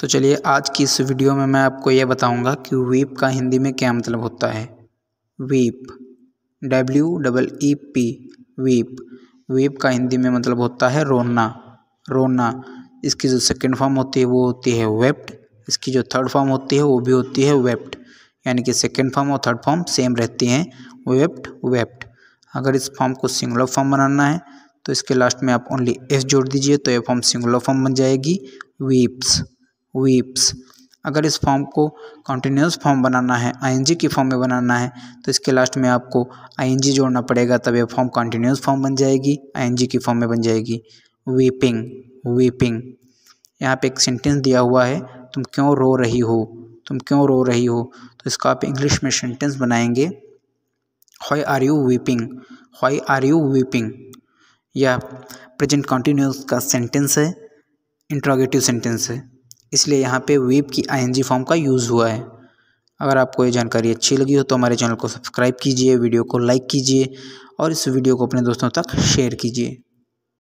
तो चलिए आज की इस वीडियो में मैं आपको ये बताऊंगा कि वीप का हिंदी में क्या मतलब होता है weep W double E P weep weep का हिंदी में मतलब होता है रोना रोना इसकी जो सेकेंड फॉर्म होती है वो होती है वेप्ट इसकी जो थर्ड फॉर्म होती है वो भी होती है वेप्ट यानी कि सेकेंड फॉर्म और थर्ड फॉर्म सेम रहती हैं वेप्ट वेप्ट अगर इस फॉर्म को सिंगुलर फॉर्म बनाना है तो इसके लास्ट में आप ओनली एस जोड़ दीजिए तो ये फॉर्म सिंगुलर फॉर्म बन जाएगी वीप्स वीप्स अगर इस फॉर्म को कॉन्टीन्यूस फॉर्म बनाना है आईएनजी की फॉर्म में बनाना है तो इसके लास्ट में आपको आईएनजी जोड़ना पड़ेगा तब यह फॉर्म कॉन्टीन्यूस फॉर्म बन जाएगी आईएनजी की फॉर्म में बन जाएगी वीपिंग वीपिंग यहाँ पे एक सेंटेंस दिया हुआ है तुम क्यों रो रही हो तुम क्यों रो रही हो तो इसको आप इंग्लिश में सेंटेंस बनाएंगे why are you weeping why are you weeping यह प्रेजेंट कॉन्टीन्यूस का सेंटेंस है इंट्रोगेटिव सेंटेंस है इसलिए यहाँ पे वेब की आईएनजी फॉर्म का यूज़ हुआ है अगर आपको ये जानकारी अच्छी लगी हो तो हमारे चैनल को सब्सक्राइब कीजिए वीडियो को लाइक कीजिए और इस वीडियो को अपने दोस्तों तक शेयर कीजिए